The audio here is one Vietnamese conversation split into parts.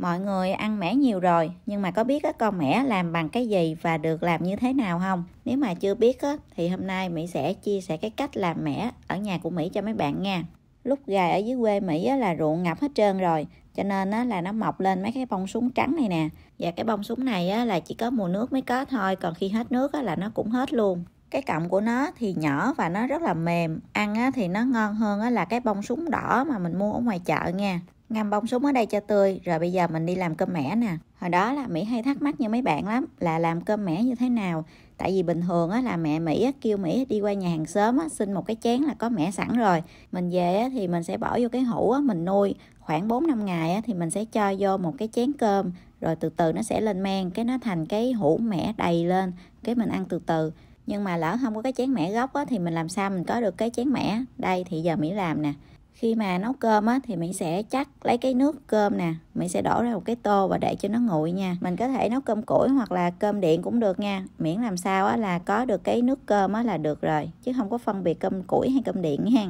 mọi người ăn mẻ nhiều rồi nhưng mà có biết cái con mẻ làm bằng cái gì và được làm như thế nào không nếu mà chưa biết á, thì hôm nay mỹ sẽ chia sẻ cái cách làm mẻ ở nhà của mỹ cho mấy bạn nha lúc gà ở dưới quê mỹ á, là ruộng ngập hết trơn rồi cho nên á, là nó mọc lên mấy cái bông súng trắng này nè và cái bông súng này á, là chỉ có mùa nước mới có thôi còn khi hết nước á, là nó cũng hết luôn cái cọng của nó thì nhỏ và nó rất là mềm ăn á, thì nó ngon hơn á, là cái bông súng đỏ mà mình mua ở ngoài chợ nha ngâm bông súng ở đây cho tươi rồi bây giờ mình đi làm cơm mẻ nè hồi đó là mỹ hay thắc mắc như mấy bạn lắm là làm cơm mẻ như thế nào tại vì bình thường á, là mẹ mỹ á, kêu mỹ đi qua nhà hàng sớm á, xin một cái chén là có mẻ sẵn rồi mình về á, thì mình sẽ bỏ vô cái hũ á, mình nuôi khoảng 4 năm ngày á, thì mình sẽ cho vô một cái chén cơm rồi từ từ nó sẽ lên men cái nó thành cái hũ mẻ đầy lên cái mình ăn từ từ nhưng mà lỡ không có cái chén mẻ gốc á, thì mình làm sao mình có được cái chén mẻ đây thì giờ mỹ làm nè khi mà nấu cơm á thì mình sẽ chắc lấy cái nước cơm nè mình sẽ đổ ra một cái tô và để cho nó nguội nha mình có thể nấu cơm củi hoặc là cơm điện cũng được nha miễn làm sao á là có được cái nước cơm á là được rồi chứ không có phân biệt cơm củi hay cơm điện nha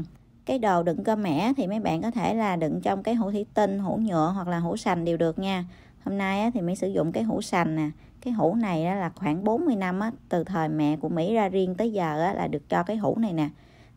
cái đồ đựng cơm mẻ thì mấy bạn có thể là đựng trong cái hũ thủy tinh hũ nhựa hoặc là hũ sành đều được nha hôm nay á, thì mỹ sử dụng cái hũ sành nè cái hũ này á, là khoảng 40 năm á, từ thời mẹ của mỹ ra riêng tới giờ á, là được cho cái hũ này nè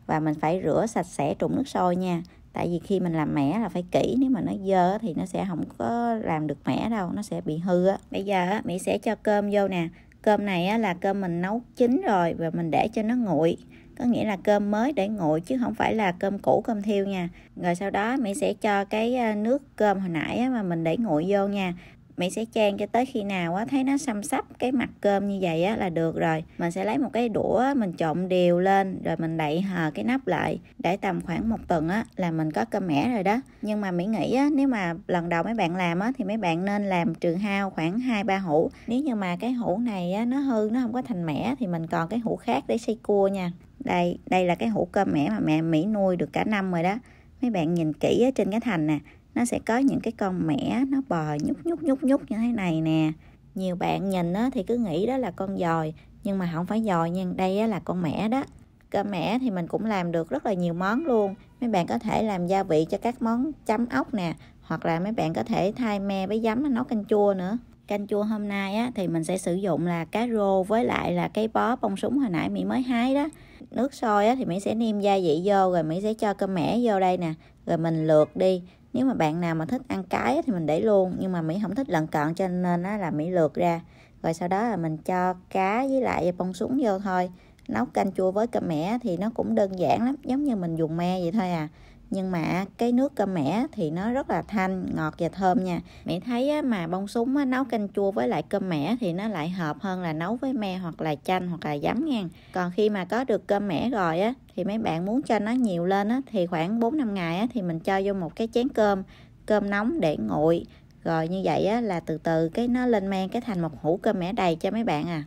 và mình phải rửa sạch sẽ trụng nước sôi nha tại vì khi mình làm mẻ là phải kỹ nếu mà nó dơ thì nó sẽ không có làm được mẻ đâu nó sẽ bị hư á bây giờ á mỹ sẽ cho cơm vô nè cơm này á là cơm mình nấu chín rồi và mình để cho nó nguội có nghĩa là cơm mới để nguội chứ không phải là cơm cũ cơm thiêu nha rồi sau đó mỹ sẽ cho cái à, nước cơm hồi nãy mà mình để nguội vô nha Mỹ sẽ chan cho tới khi nào á, thấy nó xăm sắp cái mặt cơm như vậy á, là được rồi Mình sẽ lấy một cái đũa mình trộn đều lên rồi mình đậy hờ cái nắp lại Để tầm khoảng một tuần á, là mình có cơm mẻ rồi đó Nhưng mà Mỹ nghĩ á, nếu mà lần đầu mấy bạn làm á, thì mấy bạn nên làm trường hao khoảng hai ba hũ Nếu như mà cái hũ này á, nó hư nó không có thành mẻ thì mình còn cái hũ khác để xây cua nha đây đây là cái hũ cơm mẻ mà mẹ Mỹ nuôi được cả năm rồi đó mấy bạn nhìn kỹ á trên cái thành nè nó sẽ có những cái con mẻ nó bò nhúc nhúc nhúc nhúc như thế này nè nhiều bạn nhìn á, thì cứ nghĩ đó là con dòi nhưng mà không phải dòi nhưng đây á, là con mẻ đó cơm mẻ thì mình cũng làm được rất là nhiều món luôn mấy bạn có thể làm gia vị cho các món chấm ốc nè hoặc là mấy bạn có thể thay me với giấm nấu canh chua nữa canh chua hôm nay á, thì mình sẽ sử dụng là cá rô với lại là cái bó bông súng hồi nãy mỹ mới hái đó nước sôi á, thì mỹ sẽ nêm gia vị vô rồi mỹ sẽ cho cơm mẻ vô đây nè rồi mình lượt đi nếu mà bạn nào mà thích ăn cái thì mình để luôn nhưng mà mỹ không thích lận cận cho nên nó là mỹ lượt ra rồi sau đó là mình cho cá với lại bông súng vô thôi nấu canh chua với cơm mẻ thì nó cũng đơn giản lắm giống như mình dùng me vậy thôi à nhưng mà cái nước cơm mẻ thì nó rất là thanh ngọt và thơm nha mẹ thấy á, mà bông súng á, nấu canh chua với lại cơm mẻ thì nó lại hợp hơn là nấu với me hoặc là chanh hoặc là giấm nha còn khi mà có được cơm mẻ rồi á thì mấy bạn muốn cho nó nhiều lên á thì khoảng 4 năm ngày á thì mình cho vô một cái chén cơm cơm nóng để nguội rồi như vậy á là từ từ cái nó lên men cái thành một hũ cơm mẻ đầy cho mấy bạn à